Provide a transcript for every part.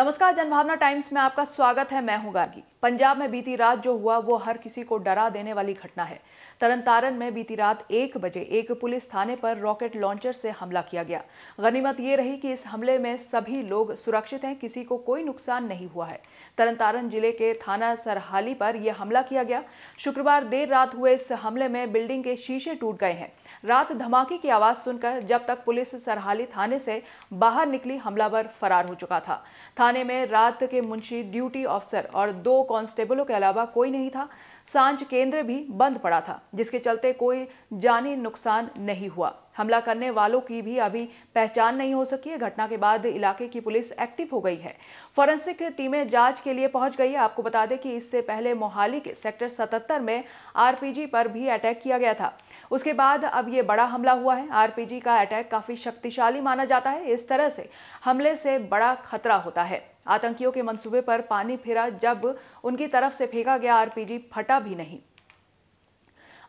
नमस्कार जनभावना टाइम्स में आपका स्वागत है मैं हूं गार्गी पंजाब में बीती रात जो हुआ वो हर किसी को डरा देने वाली घटना है तरनतारन में बीती रात एक बजे एक पुलिस थाने पर रॉकेट लॉन्चर से हमला किया गया गनीमत ये रही कि इस हमले में सभी लोग सुरक्षित हैं किसी को कोई नुकसान नहीं हुआ है तारण जिले के थाना सरहाली पर यह हमला किया गया शुक्रवार देर रात हुए इस हमले में बिल्डिंग के शीशे टूट गए हैं रात धमाके की आवाज सुनकर जब तक पुलिस सरहाली थाने से बाहर निकली हमलावर फरार हो चुका था थाने में रात के मुंशी ड्यूटी ऑफिसर और दो कांस्टेबलों के अलावा कोई नहीं था सांझ केंद्र भी बंद पड़ा था जिसके चलते कोई जानी नुकसान नहीं हुआ हमला करने वालों की भी अभी पहचान नहीं हो सकी है घटना के बाद इलाके की पुलिस एक्टिव हो गई है फॉरेंसिक टीमें जांच के लिए पहुंच गई है आपको बता दें कि इससे पहले मोहाली के सेक्टर 77 में आरपीजी पर भी अटैक किया गया था उसके बाद अब ये बड़ा हमला हुआ है आरपीजी का अटैक काफी शक्तिशाली माना जाता है इस तरह से हमले से बड़ा खतरा होता है आतंकियों के मंसूबे पर पानी फिरा जब उनकी तरफ से फेंका गया आरपीजी फटा भी नहीं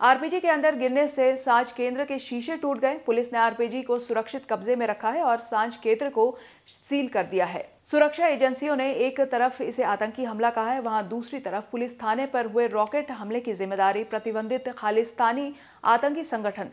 आरपीजी के अंदर गिरने से सांच केंद्र के शीशे टूट गए पुलिस ने आरपीजी को सुरक्षित कब्जे में रखा है और सांझ केंद्र को सील कर दिया है सुरक्षा एजेंसियों ने एक तरफ इसे आतंकी हमला कहा है वहां दूसरी तरफ पुलिस थाने पर हुए रॉकेट हमले की जिम्मेदारी प्रतिबंधित खालिस्तानी आतंकी संगठन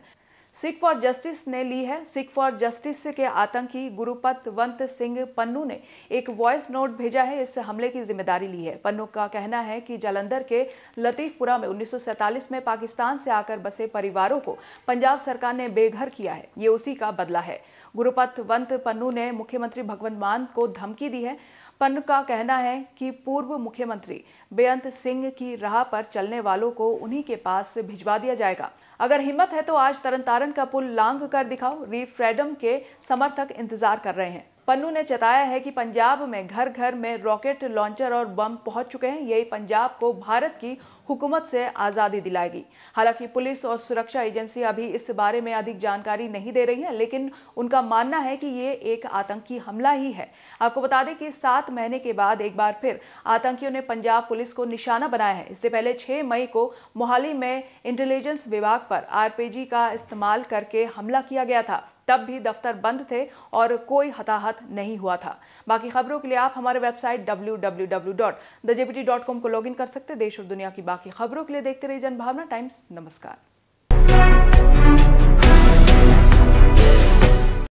सिख फॉर जस्टिस ने ली है सिख फॉर जस्टिस के आतंकी गुरुपत वंत सिंह पन्नू ने एक वॉइस नोट भेजा है इस हमले की जिम्मेदारी ली है पन्नू का कहना है कि जालंधर के लतीफपुरा में 1947 में पाकिस्तान से आकर बसे परिवारों को पंजाब सरकार ने बेघर किया है ये उसी का बदला है गुरुपत वंत पन्नू ने मुख्यमंत्री भगवंत मान को धमकी दी है पन्न का कहना है कि पूर्व मुख्यमंत्री बेअंत सिंह की राह पर चलने वालों को उन्हीं के पास भिजवा दिया जाएगा अगर हिम्मत है तो आज तरन तारण का पुल लांग कर दिखाओ री फ्रीडम के समर्थक इंतजार कर रहे हैं पन्नू ने जताया है कि पंजाब में घर घर में रॉकेट लॉन्चर और बम पहुंच चुके हैं यही पंजाब को भारत की हुकूमत से आज़ादी दिलाएगी हालांकि पुलिस और सुरक्षा एजेंसी अभी इस बारे में अधिक जानकारी नहीं दे रही है लेकिन उनका मानना है कि ये एक आतंकी हमला ही है आपको बता दें कि सात महीने के बाद एक बार फिर आतंकियों ने पंजाब पुलिस को निशाना बनाया है इससे पहले छः मई को मोहाली में इंटेलिजेंस विभाग पर आर का इस्तेमाल करके हमला किया गया था तब भी दफ्तर बंद थे और कोई हताहत नहीं हुआ था बाकी खबरों के लिए आप हमारे वेबसाइट डब्ल्यू को लॉगिन कर सकते देश और दुनिया की बाकी खबरों के लिए देखते रहिए जनभावना टाइम्स नमस्कार